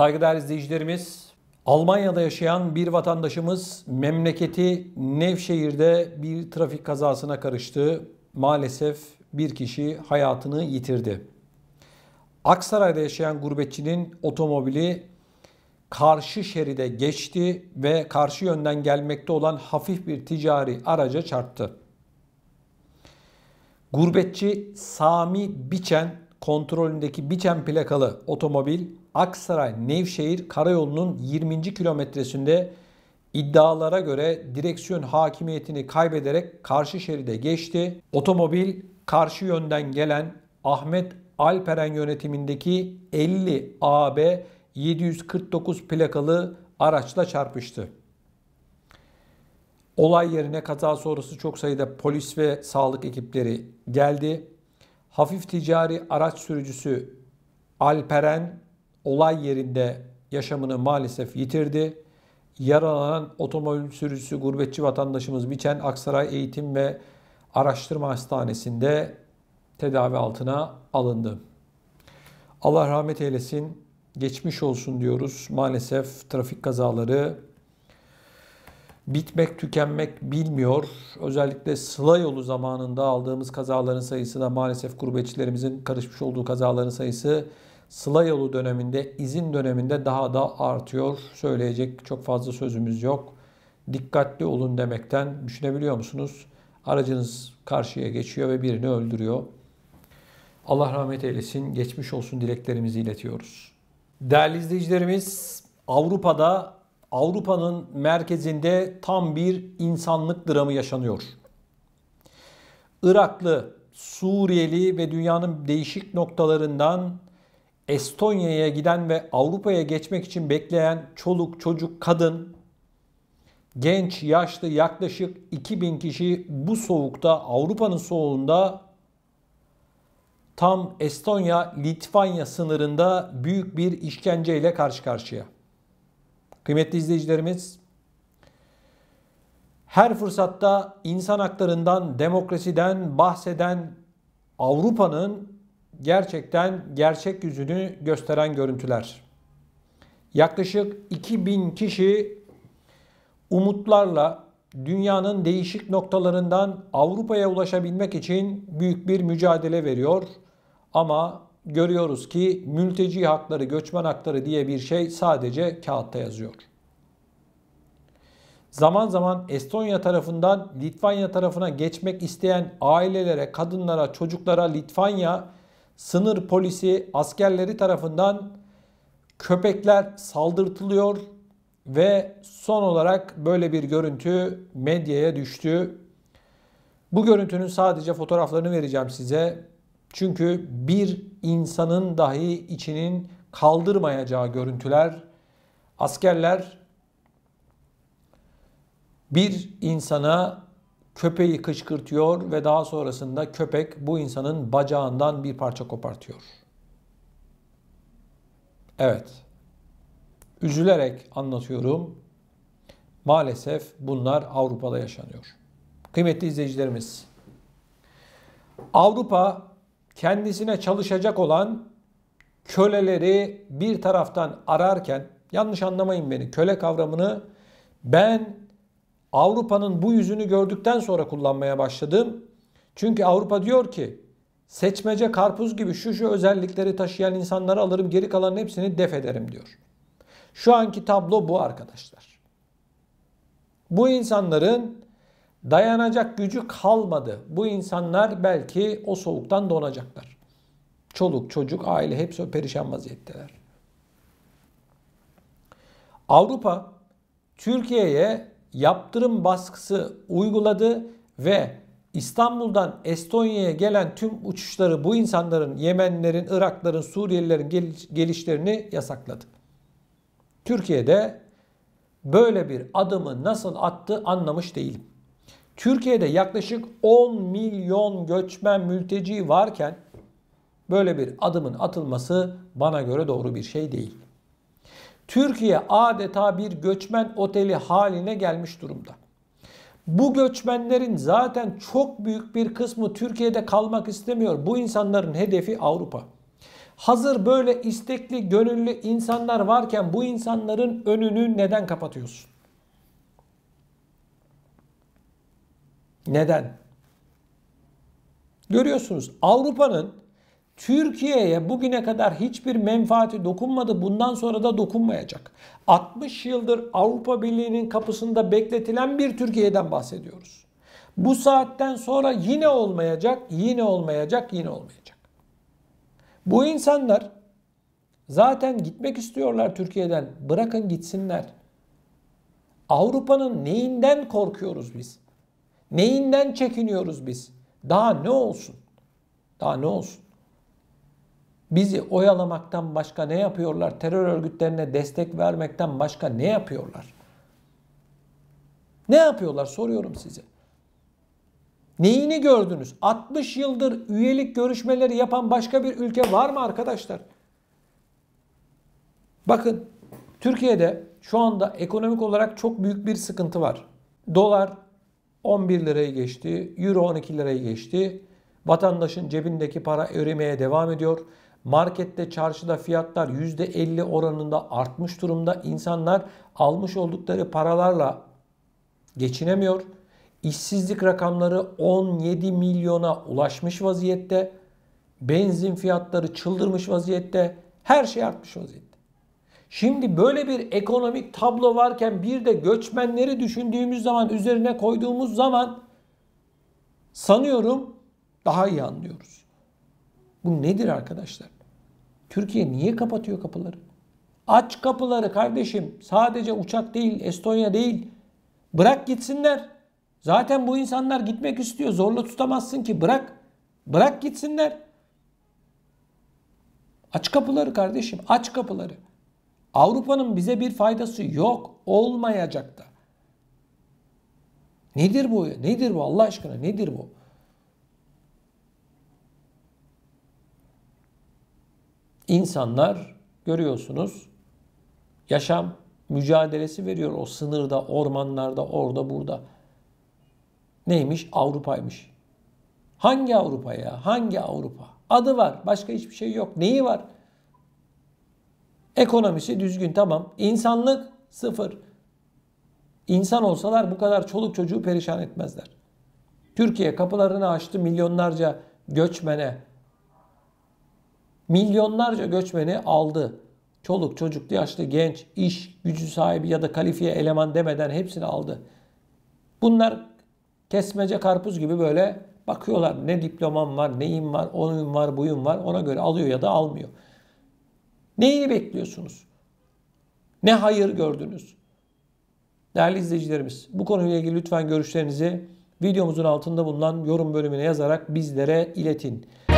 Saygıdeğer izleyicilerimiz, Almanya'da yaşayan bir vatandaşımız memleketi Nevşehir'de bir trafik kazasına karıştı. Maalesef bir kişi hayatını yitirdi. Aksaray'da yaşayan gurbetçinin otomobili karşı şeride geçti ve karşı yönden gelmekte olan hafif bir ticari araca çarptı. Gurbetçi Sami Biçen kontrolündeki biçen plakalı otomobil Aksaray Nevşehir Karayolu'nun 20. kilometresinde iddialara göre direksiyon hakimiyetini kaybederek karşı şeride geçti. Otomobil karşı yönden gelen Ahmet Alperen yönetimindeki 50 AB 749 plakalı araçla çarpıştı. Olay yerine kaza sonrası çok sayıda polis ve sağlık ekipleri geldi hafif ticari araç sürücüsü Alperen olay yerinde yaşamını maalesef yitirdi. Yaralanan otomobil sürücüsü gurbetçi vatandaşımız Biçen Aksaray Eğitim ve Araştırma Hastanesi'nde tedavi altına alındı. Allah rahmet eylesin, geçmiş olsun diyoruz. Maalesef trafik kazaları bitmek tükenmek bilmiyor. Özellikle sıla yolu zamanında aldığımız kazaların sayısı da maalesef gurbetçilerimizin karışmış olduğu kazaların sayısı sıla yolu döneminde, izin döneminde daha da artıyor. Söyleyecek çok fazla sözümüz yok. Dikkatli olun demekten düşünebiliyor musunuz? Aracınız karşıya geçiyor ve birini öldürüyor. Allah rahmet eylesin, geçmiş olsun dileklerimizi iletiyoruz. Değerli izleyicilerimiz, Avrupa'da Avrupa'nın merkezinde tam bir insanlık dramı yaşanıyor. Iraklı, Suriyeli ve dünyanın değişik noktalarından Estonya'ya giden ve Avrupa'ya geçmek için bekleyen çoluk, çocuk, kadın, genç, yaşlı yaklaşık 2000 kişi bu soğukta Avrupa'nın soğuğunda tam Estonya-Litvanya sınırında büyük bir işkenceyle karşı karşıya. Kıymetli izleyicilerimiz, her fırsatta insan haklarından, demokrasiden bahseden Avrupa'nın gerçekten gerçek yüzünü gösteren görüntüler. Yaklaşık 2000 kişi umutlarla dünyanın değişik noktalarından Avrupa'ya ulaşabilmek için büyük bir mücadele veriyor. Ama görüyoruz ki mülteci hakları, göçmen hakları diye bir şey sadece kağıtta yazıyor. Zaman zaman Estonya tarafından Litvanya tarafına geçmek isteyen ailelere, kadınlara, çocuklara Litvanya sınır polisi askerleri tarafından köpekler saldırtılıyor ve son olarak böyle bir görüntü medyaya düştü. Bu görüntünün sadece fotoğraflarını vereceğim size. Çünkü bir insanın dahi içinin kaldırmayacağı görüntüler askerler bir insana köpeği kışkırtıyor ve daha sonrasında köpek bu insanın bacağından bir parça kopartıyor. Evet. Üzülerek anlatıyorum. Maalesef bunlar Avrupa'da yaşanıyor. Kıymetli izleyicilerimiz, Avrupa kendisine çalışacak olan köleleri bir taraftan ararken yanlış anlamayın beni köle kavramını ben Avrupa'nın bu yüzünü gördükten sonra kullanmaya başladım. Çünkü Avrupa diyor ki seçmece karpuz gibi şu şu özellikleri taşıyan insanları alırım geri kalan hepsini def ederim diyor. Şu anki tablo bu arkadaşlar. Bu insanların Dayanacak gücü kalmadı. Bu insanlar belki o soğuktan donacaklar. Çoluk, çocuk, aile hepsi perişan vaziyetteler. Avrupa Türkiye'ye yaptırım baskısı uyguladı ve İstanbul'dan Estonya'ya gelen tüm uçuşları bu insanların Yemenlerin, Irakların, Suriyelilerin gelişlerini yasakladı. Türkiye'de böyle bir adımı nasıl attı anlamış değilim. Türkiye'de yaklaşık 10 milyon göçmen mülteci varken böyle bir adımın atılması bana göre doğru bir şey değil. Türkiye adeta bir göçmen oteli haline gelmiş durumda. Bu göçmenlerin zaten çok büyük bir kısmı Türkiye'de kalmak istemiyor. Bu insanların hedefi Avrupa. Hazır böyle istekli, gönüllü insanlar varken bu insanların önünü neden kapatıyorsun? Neden? Görüyorsunuz Avrupa'nın Türkiye'ye bugüne kadar hiçbir menfaati dokunmadı. Bundan sonra da dokunmayacak. 60 yıldır Avrupa Birliği'nin kapısında bekletilen bir Türkiye'den bahsediyoruz. Bu saatten sonra yine olmayacak, yine olmayacak, yine olmayacak. Bu insanlar zaten gitmek istiyorlar Türkiye'den. Bırakın gitsinler. Avrupa'nın neyinden korkuyoruz biz? Neyinden çekiniyoruz biz? Daha ne olsun? Daha ne olsun? Bizi oyalamaktan başka ne yapıyorlar? Terör örgütlerine destek vermekten başka ne yapıyorlar? Ne yapıyorlar soruyorum size. Neyini gördünüz? 60 yıldır üyelik görüşmeleri yapan başka bir ülke var mı arkadaşlar? Bakın Türkiye'de şu anda ekonomik olarak çok büyük bir sıkıntı var. Dolar 11 lirayı geçti, euro 12 lirayı geçti. Vatandaşın cebindeki para erimeye devam ediyor. Markette, çarşıda fiyatlar %50 oranında artmış durumda. İnsanlar almış oldukları paralarla geçinemiyor. İşsizlik rakamları 17 milyona ulaşmış vaziyette. Benzin fiyatları çıldırmış vaziyette. Her şey artmış vaziyette. Şimdi böyle bir ekonomik tablo varken bir de göçmenleri düşündüğümüz zaman, üzerine koyduğumuz zaman sanıyorum daha iyi anlıyoruz. Bu nedir arkadaşlar? Türkiye niye kapatıyor kapıları? Aç kapıları kardeşim. Sadece uçak değil, Estonya değil. Bırak gitsinler. Zaten bu insanlar gitmek istiyor. Zorla tutamazsın ki. Bırak. Bırak gitsinler. Aç kapıları kardeşim. Aç kapıları. Avrupa'nın bize bir faydası yok. Olmayacak da. Nedir bu? Nedir bu Allah aşkına? Nedir bu? İnsanlar görüyorsunuz yaşam mücadelesi veriyor o sınırda, ormanlarda, orada, burada. Neymiş? Avrupa'ymış. Hangi Avrupa ya? Hangi Avrupa? Adı var. Başka hiçbir şey yok. Neyi var? Ekonomisi düzgün tamam. İnsanlık sıfır. İnsan olsalar bu kadar çoluk çocuğu perişan etmezler. Türkiye kapılarını açtı milyonlarca göçmene. Milyonlarca göçmeni aldı. Çoluk, çocuklu, yaşlı, genç, iş, gücü sahibi ya da kalifiye eleman demeden hepsini aldı. Bunlar kesmece karpuz gibi böyle bakıyorlar. Ne diplomam var, neyim var, onun var, buyum var. Ona göre alıyor ya da almıyor. Neyini bekliyorsunuz? Ne hayır gördünüz? Değerli izleyicilerimiz bu konuyla ilgili lütfen görüşlerinizi videomuzun altında bulunan yorum bölümüne yazarak bizlere iletin.